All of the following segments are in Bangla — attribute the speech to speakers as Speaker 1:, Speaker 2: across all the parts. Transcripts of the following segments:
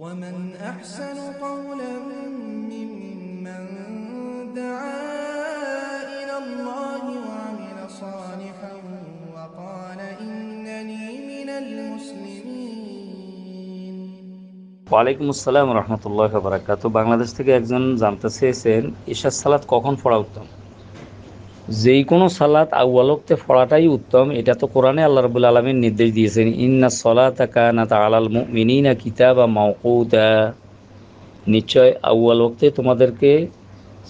Speaker 1: ومن أحسن قولا ممن دعا إلى الله وعمل صالحا وقال إنني من المسلمين وعليكم السلام ورحمة الله وبركاته بانغلاديش থেকে একজন জানতে চেয়েছেন ঈশা সালাত যেই কোনো সালাত আউ্বালকতে ফড়াটাই উত্তম এটা তো কোরআনে আল্লাহ রবুল আলমীর নির্দেশ দিয়েছেন ইন্না সলাতা না তা আলাল মিনি না কিতাব বা মাউকুদা নিশ্চয় আউ্বাল তোমাদেরকে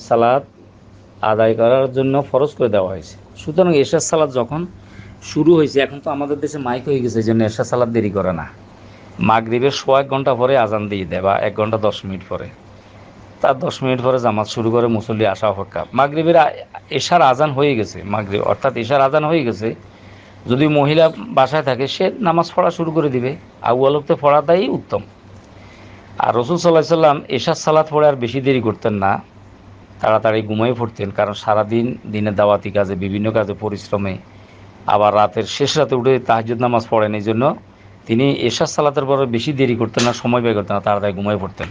Speaker 1: সালাত আদায় করার জন্য ফরজ করে দেওয়া হয়েছে সুতরাং এশার সালাদ যখন শুরু হয়েছে এখন তো আমাদের দেশে মাইক হয়ে গেছে এই জন্য এশার সালাদ দেরি করে না মাগরীবের শো এক ঘন্টা পরে আজান দিয়ে দেয় বা এক ঘন্টা দশ মিনিট পরে তার দশ মিনিট পরে জামাত শুরু করে মুসল্লি আসা অপেক্ষা মাগরীবের এশার আজান হয়ে গেছে মাগরীব অর্থাৎ এশার আজান হয়ে গেছে যদি মহিলা বাসায় থাকে সে নামাজ পড়া শুরু করে দিবে আউয়ালকতে পড়াটাই উত্তম আর রসুল সাল্লাহ সাল্লাম এশার সালাত পড়ে আর বেশি দেরি করতেন না তাড়াতাড়ি ঘুমাই পড়তেন কারণ সারাদিন দিনে দাওয়াতি কাজে বিভিন্ন কাজে পরিশ্রমে আবার রাতের শেষ রাতে উঠে তাহাজুদ নামাজ পড়েন এই জন্য তিনি এশার সালাতের পরে বেশি দেরি করতেন না সময় ব্যয় করতেন না তাড়াতাড়ি ঘুমাই পড়তেন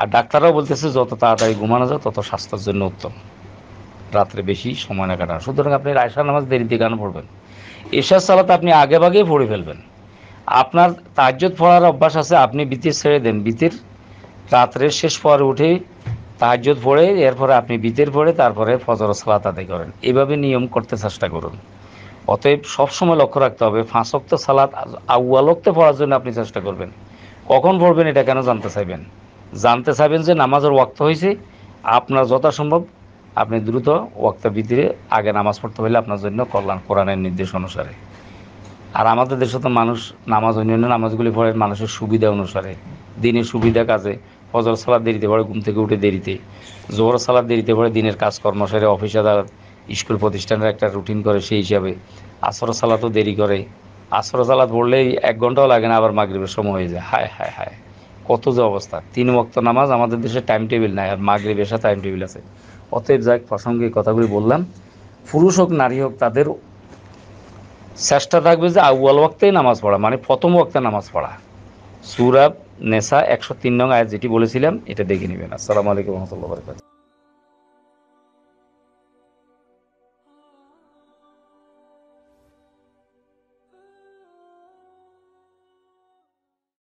Speaker 1: আর ডাক্তাররাও বলতেছে যত তাড়াতাড়ি ঘুমানো যায় তত স্বাস্থ্যের জন্য উত্তম রাত্রে বেশি সময় না কাটানো সুতরাং আপনি রায়সা নামাজ দেরিতে কেন পড়বেন এশার সালাতে আপনি আগে ভাগেই পড়ে ফেলবেন আপনার তাজ্জত পড়ার অভ্যাস আছে আপনি বিতির ছেড়ে দেন বিতির রাত্রের শেষ পর উঠে তাহাজ্জত পড়ে এরপরে আপনি বিতের পড়ে তারপরে ফজর সালাত আদায় করেন এভাবে নিয়ম করতে চেষ্টা করুন অতএব সবসময় লক্ষ্য রাখতে হবে ফাঁসক্ত সালাত আউয়ালক্তে পড়ার জন্য আপনি চেষ্টা করবেন কখন পড়বেন এটা কেন জানতে চাইবেন জানতে চাইবেন যে নামাজের ওয়াক্ত হয়েছে আপনার যথাসম্ভব আপনি দ্রুত ওয়াক্ত ভিতরে আগে নামাজ পড়তে হলে আপনার জন্য কল্যাণ কোরআনের নির্দেশ অনুসারে আর আমাদের দেশে তো মানুষ নামাজ অন্যান্য নামাজগুলি পড়ে মানুষের সুবিধা অনুসারে দিনের সুবিধা কাজে ফজর সালাদ দেরিতে পড়ে ঘুম থেকে উঠে দেরিতে জোহর সালাদ দেরিতে পড়ে দিনের কাজকর্ম কর্মসারে অফিস আদালত স্কুল প্রতিষ্ঠানের একটা রুটিন করে সেই হিসাবে আসর সালাতও দেরি করে আসর সালাদ পড়লেই এক ঘন্টাও লাগে না আবার মাগরীবের সময় হয়ে যায় হায় হায় হায় কত যে অবস্থা তিন ভক্ত নামাজ আমাদের দেশে টাইম টেবিল নাই আর মাগরিব বেশা টাইম টেবিল আছে অতএব যাই প্রসঙ্গে কথাগুলি বললাম পুরুষ হোক নারী হোক তাদের চেষ্টা থাকবে যে আউয়াল ওয়াক্তেই নামাজ পড়া মানে প্রথম ওয়াক্তে নামাজ পড়া সুরাব নেশা একশো তিন নং আয় যেটি বলেছিলাম এটা দেখে নেবেন আসসালামু আলাইকুম রহমতুল্লাহ বরকাত